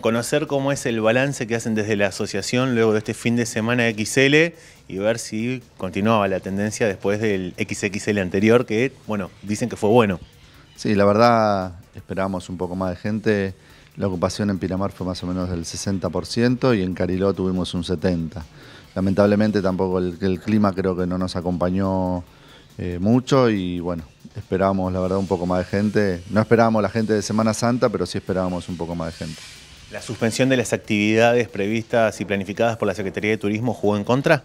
conocer cómo es el balance que hacen desde la asociación luego de este fin de semana XL y ver si continuaba la tendencia después del XXL anterior, que, bueno, dicen que fue bueno. Sí, la verdad esperábamos un poco más de gente. La ocupación en Piramar fue más o menos del 60% y en Cariló tuvimos un 70%. Lamentablemente tampoco el, clima creo que no nos acompañó eh, mucho y bueno, esperábamos la verdad un poco más de gente. No esperábamos la gente de Semana Santa, pero sí esperábamos un poco más de gente. ¿La suspensión de las actividades previstas y planificadas por la Secretaría de Turismo jugó en contra?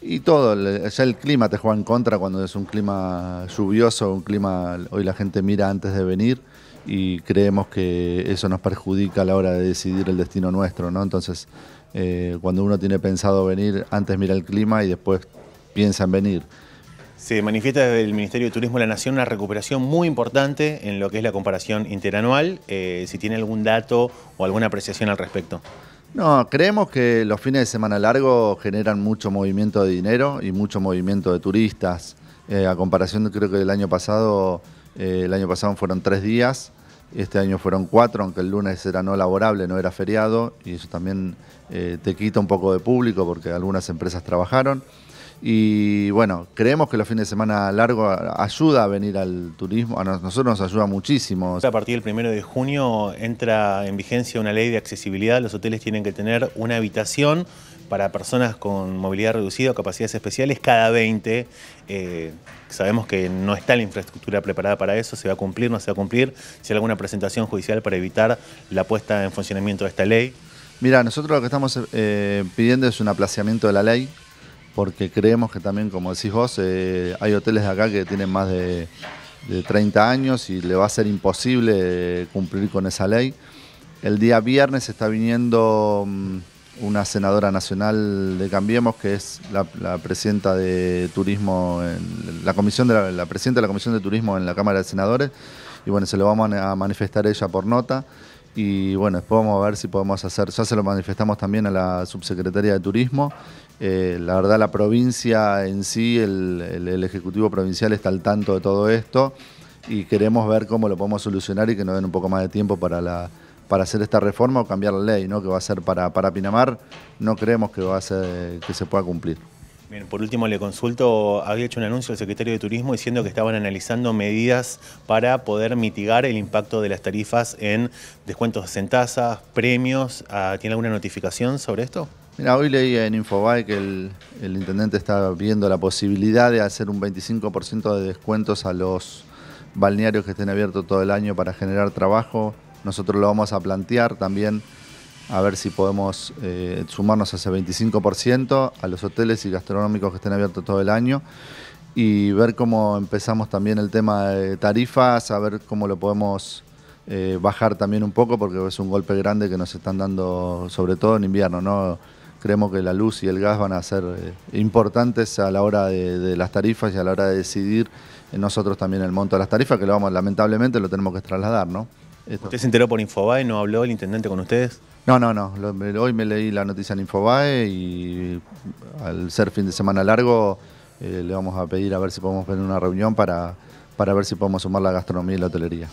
Y todo, ya el clima te juega en contra cuando es un clima lluvioso, un clima, hoy la gente mira antes de venir y creemos que eso nos perjudica a la hora de decidir el destino nuestro, ¿no? Entonces, eh, cuando uno tiene pensado venir, antes mira el clima y después piensa en venir. Se manifiesta desde el Ministerio de Turismo de la Nación una recuperación muy importante en lo que es la comparación interanual. Eh, si tiene algún dato o alguna apreciación al respecto. No, creemos que los fines de semana largo generan mucho movimiento de dinero y mucho movimiento de turistas. Eh, a comparación, creo que el año pasado, eh, el año pasado fueron tres días, este año fueron cuatro, aunque el lunes era no laborable, no era feriado, y eso también te quita un poco de público porque algunas empresas trabajaron. Y bueno, creemos que los fines de semana largo ayuda a venir al turismo, a nosotros nos ayuda muchísimo. A partir del primero de junio entra en vigencia una ley de accesibilidad, los hoteles tienen que tener una habitación para personas con movilidad reducida o capacidades especiales cada 20. Eh, sabemos que no está la infraestructura preparada para eso, se va a cumplir, no se va a cumplir, si hay alguna presentación judicial para evitar la puesta en funcionamiento de esta ley. Mira, nosotros lo que estamos eh, pidiendo es un aplaciamiento de la ley, porque creemos que también, como decís vos, eh, hay hoteles de acá que tienen más de, 30 años y le va a ser imposible eh, cumplir con esa ley. El día viernes está viniendo mm, una senadora nacional de Cambiemos, que es la, presidenta de Turismo, en, la, comisión de la presidenta de la Comisión de Turismo en la Cámara de Senadores. Y bueno, se lo vamos a manifestar ella por nota. Y bueno, después vamos a ver si podemos hacer, ya se lo manifestamos también a la subsecretaria de Turismo. Eh, la verdad, la provincia en sí, el, Ejecutivo Provincial está al tanto de todo esto y queremos ver cómo lo podemos solucionar y que nos den un poco más de tiempo para, la, para hacer esta reforma o cambiar la ley, ¿no? que va a ser para, para Pinamar, no creemos que, va a ser, que se pueda cumplir por último le consulto, había hecho un anuncio al secretario de Turismo diciendo que estaban analizando medidas para poder mitigar el impacto de las tarifas en descuentos en tasas, premios. Ah, ¿Tiene alguna notificación sobre esto? Mira, hoy leí en Infobae que el, el intendente está viendo la posibilidad de hacer un 25% de descuentos a los balnearios que estén abiertos todo el año para generar trabajo. Nosotros lo vamos a plantear también a ver si podemos eh, sumarnos a ese 25% a los hoteles y gastronómicos que estén abiertos todo el año y ver cómo empezamos también el tema de tarifas, a ver cómo lo podemos eh, bajar también un poco porque es un golpe grande que nos están dando sobre todo en invierno, ¿no? Creemos que la luz y el gas van a ser eh, importantes a la hora de, las tarifas y a la hora de decidir nosotros también el monto de las tarifas, que lamentablemente lo tenemos que trasladar, ¿no? ¿Usted se enteró por Infobae? ¿No habló el intendente con ustedes? No, no, no. Hoy me leí la noticia en Infobae y al ser fin de semana largo eh, le vamos a pedir a ver si podemos tener una reunión para, para ver si podemos sumar la gastronomía y la hotelería.